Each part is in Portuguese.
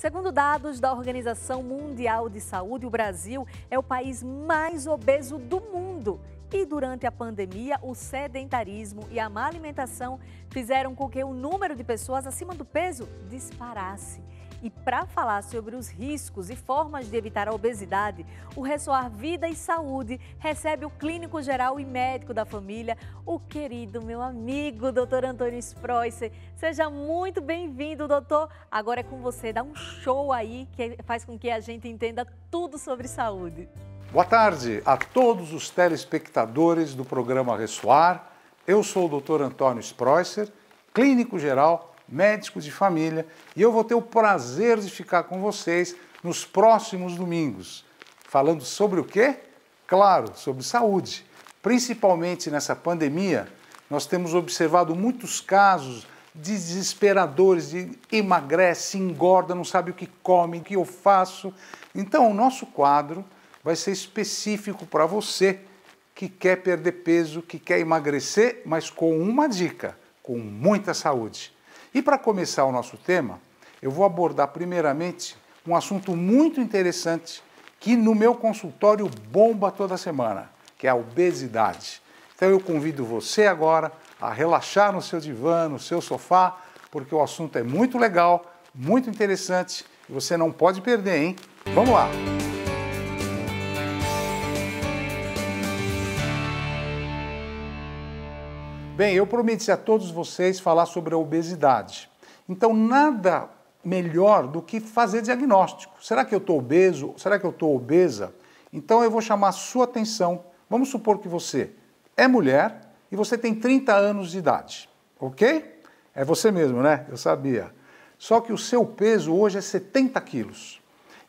Segundo dados da Organização Mundial de Saúde, o Brasil é o país mais obeso do mundo. E durante a pandemia, o sedentarismo e a má alimentação fizeram com que o número de pessoas acima do peso disparasse. E para falar sobre os riscos e formas de evitar a obesidade, o Ressoar Vida e Saúde recebe o clínico geral e médico da família, o querido meu amigo, doutor Antônio Spreusser. Seja muito bem-vindo, doutor. Agora é com você, dá um show aí que faz com que a gente entenda tudo sobre saúde. Boa tarde a todos os telespectadores do programa Ressoar. Eu sou o Dr. Antônio Spreusser, clínico geral médicos de família, e eu vou ter o prazer de ficar com vocês nos próximos domingos, falando sobre o quê? Claro, sobre saúde. Principalmente nessa pandemia, nós temos observado muitos casos desesperadores de emagrece, engorda, não sabe o que come, o que eu faço. Então, o nosso quadro vai ser específico para você que quer perder peso, que quer emagrecer, mas com uma dica: com muita saúde. E para começar o nosso tema, eu vou abordar primeiramente um assunto muito interessante que no meu consultório bomba toda semana, que é a obesidade. Então eu convido você agora a relaxar no seu divã, no seu sofá, porque o assunto é muito legal, muito interessante e você não pode perder, hein? Vamos lá! Bem, eu prometi a todos vocês falar sobre a obesidade. Então, nada melhor do que fazer diagnóstico. Será que eu estou obeso? Será que eu estou obesa? Então, eu vou chamar a sua atenção. Vamos supor que você é mulher e você tem 30 anos de idade, ok? É você mesmo, né? Eu sabia. Só que o seu peso hoje é 70 quilos.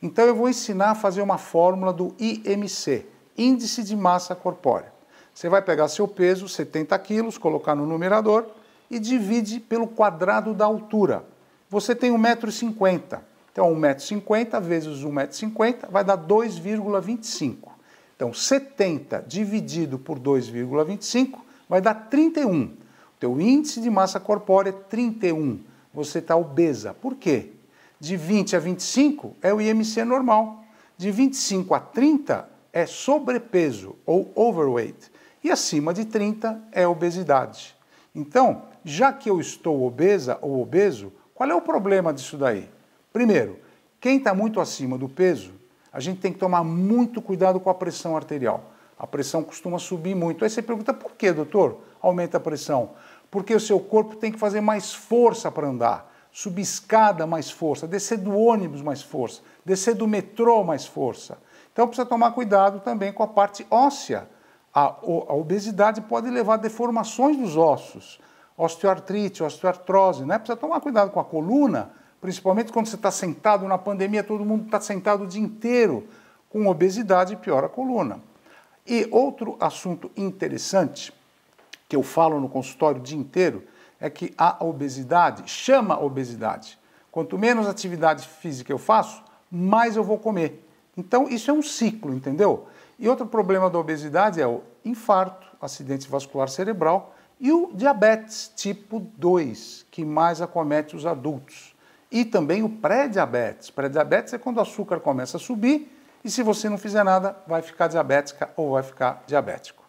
Então eu vou ensinar a fazer uma fórmula do IMC, Índice de Massa Corpórea. Você vai pegar seu peso, 70 quilos, colocar no numerador e divide pelo quadrado da altura. Você tem 1,50m. Então, 1,50m vezes 1,50m vai dar 2,25. Então, 70 dividido por 2,25 vai dar 31. O teu índice de massa corpórea é 31. Você está obesa. Por quê? De 20 a 25 é o IMC normal. De 25 a 30 é sobrepeso ou overweight e acima de 30 é obesidade. Então, já que eu estou obesa ou obeso, qual é o problema disso daí? Primeiro, quem está muito acima do peso, a gente tem que tomar muito cuidado com a pressão arterial. A pressão costuma subir muito. Aí você pergunta por que, doutor? Aumenta a pressão. Porque o seu corpo tem que fazer mais força para andar, subir escada mais força, descer do ônibus mais força, descer do metrô mais força. Então precisa tomar cuidado também com a parte óssea a, a obesidade pode levar a deformações dos ossos, osteoartrite, osteoartrose, né? Precisa tomar cuidado com a coluna, principalmente quando você está sentado na pandemia, todo mundo está sentado o dia inteiro. Com obesidade, piora a coluna. E outro assunto interessante que eu falo no consultório o dia inteiro é que a obesidade chama a obesidade. Quanto menos atividade física eu faço, mais eu vou comer. Então isso é um ciclo, entendeu? E outro problema da obesidade é o infarto, acidente vascular cerebral e o diabetes tipo 2, que mais acomete os adultos. E também o pré-diabetes. Pré-diabetes é quando o açúcar começa a subir e se você não fizer nada, vai ficar diabética ou vai ficar diabético.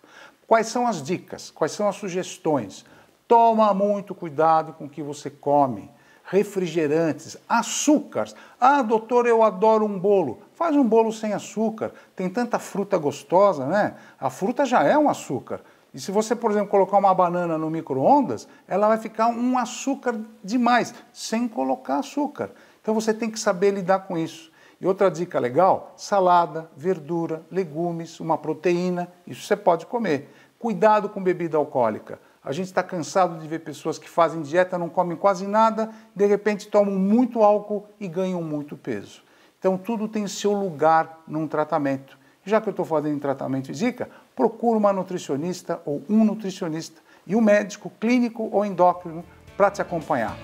Quais são as dicas? Quais são as sugestões? Toma muito cuidado com o que você come refrigerantes, açúcares. Ah, doutor, eu adoro um bolo. Faz um bolo sem açúcar. Tem tanta fruta gostosa, né? A fruta já é um açúcar. E se você, por exemplo, colocar uma banana no micro-ondas, ela vai ficar um açúcar demais, sem colocar açúcar. Então você tem que saber lidar com isso. E outra dica legal: salada, verdura, legumes, uma proteína, isso você pode comer. Cuidado com bebida alcoólica. A gente está cansado de ver pessoas que fazem dieta, não comem quase nada, de repente tomam muito álcool e ganham muito peso. Então tudo tem seu lugar num tratamento. Já que eu estou fazendo tratamento física, zika, procura uma nutricionista ou um nutricionista e um médico clínico ou endócrino para te acompanhar.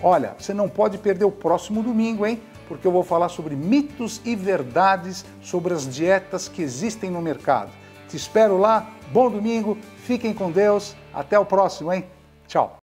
Olha, você não pode perder o próximo domingo, hein? porque eu vou falar sobre mitos e verdades sobre as dietas que existem no mercado. Te espero lá, bom domingo, fiquem com Deus, até o próximo, hein? Tchau!